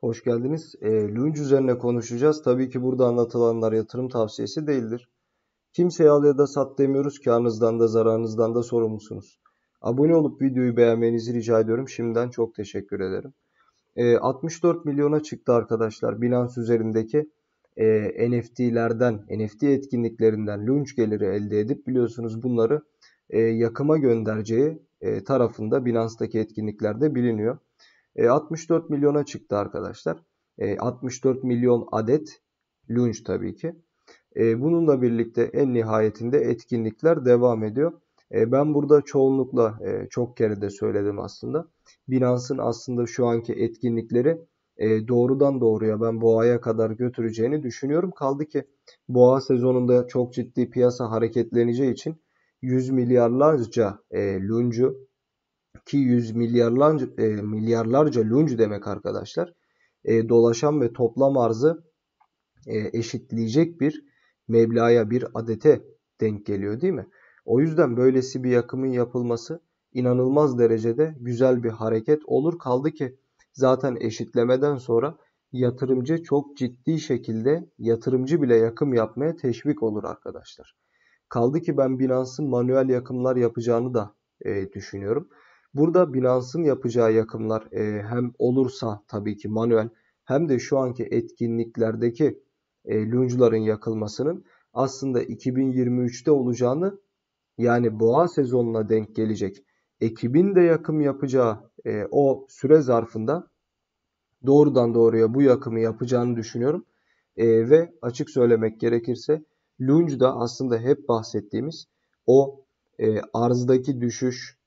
Hoş geldiniz. E, ee, Lynch üzerine konuşacağız. Tabii ki burada anlatılanlar yatırım tavsiyesi değildir. Kimseye al ya da sat demiyoruz. Karnınızdan da zararınızdan da sorumlusunuz. Abone olup videoyu beğenmenizi rica ediyorum. Şimdiden çok teşekkür ederim. E, ee, 64 milyona çıktı arkadaşlar. Binance üzerindeki e, NFT'lerden, NFT etkinliklerinden launch geliri elde edip biliyorsunuz bunları e, yakıma göndereceği e, tarafında Binance'daki etkinliklerde biliniyor. E, 64 milyona çıktı arkadaşlar. E, 64 milyon adet launch tabii ki. E, bununla birlikte en nihayetinde etkinlikler devam ediyor. E, ben burada çoğunlukla e, çok kere de söyledim aslında. Binance'ın aslında şu anki etkinlikleri e, doğrudan doğruya ben boğaya kadar götüreceğini düşünüyorum. Kaldı ki boğa sezonunda çok ciddi piyasa hareketleneceği için 100 milyarlarca e, luncu 200 milyarlarca, e, milyarlarca lunc demek arkadaşlar. E, dolaşan ve toplam arzı e, eşitleyecek bir meblaya bir adete denk geliyor değil mi? O yüzden böylesi bir yakımın yapılması inanılmaz derecede güzel bir hareket olur. Kaldı ki zaten eşitlemeden sonra yatırımcı çok ciddi şekilde yatırımcı bile yakım yapmaya teşvik olur arkadaşlar. Kaldı ki ben Binance'ın manuel yakımlar yapacağını da e, düşünüyorum. Burada Binance'ın yapacağı yakımlar e, hem olursa tabii ki manuel hem de şu anki etkinliklerdeki e, luncuların yakılmasının aslında 2023'te olacağını yani boğa sezonuna denk gelecek ekibin de yakım yapacağı e, o süre zarfında doğrudan doğruya bu yakımı yapacağını düşünüyorum. E, ve açık söylemek gerekirse Lunge da aslında hep bahsettiğimiz o e, arzdaki düşüş,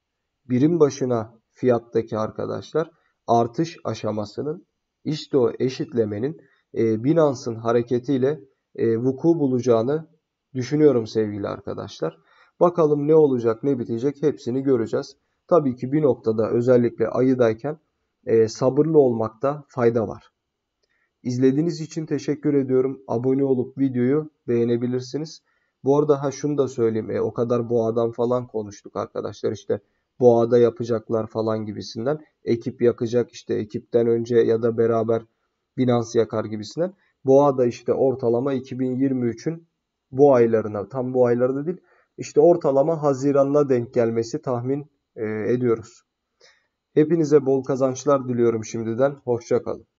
birim başına fiyattaki arkadaşlar artış aşamasının işte o eşitlemenin e, Binance'ın hareketiyle e, vuku bulacağını düşünüyorum sevgili arkadaşlar. Bakalım ne olacak ne bitecek hepsini göreceğiz. Tabii ki bir noktada özellikle ayıdayken e, sabırlı olmakta fayda var. İzlediğiniz için teşekkür ediyorum. Abone olup videoyu beğenebilirsiniz. Bu arada ha şunu da söyleyeyim. E, o kadar bu adam falan konuştuk arkadaşlar işte boğada yapacaklar falan gibisinden. Ekip yakacak işte ekipten önce ya da beraber Binance yakar gibisinden. Boğada işte ortalama 2023'ün bu aylarına tam bu aylarda değil işte ortalama Haziran'la denk gelmesi tahmin e, ediyoruz. Hepinize bol kazançlar diliyorum şimdiden. Hoşçakalın.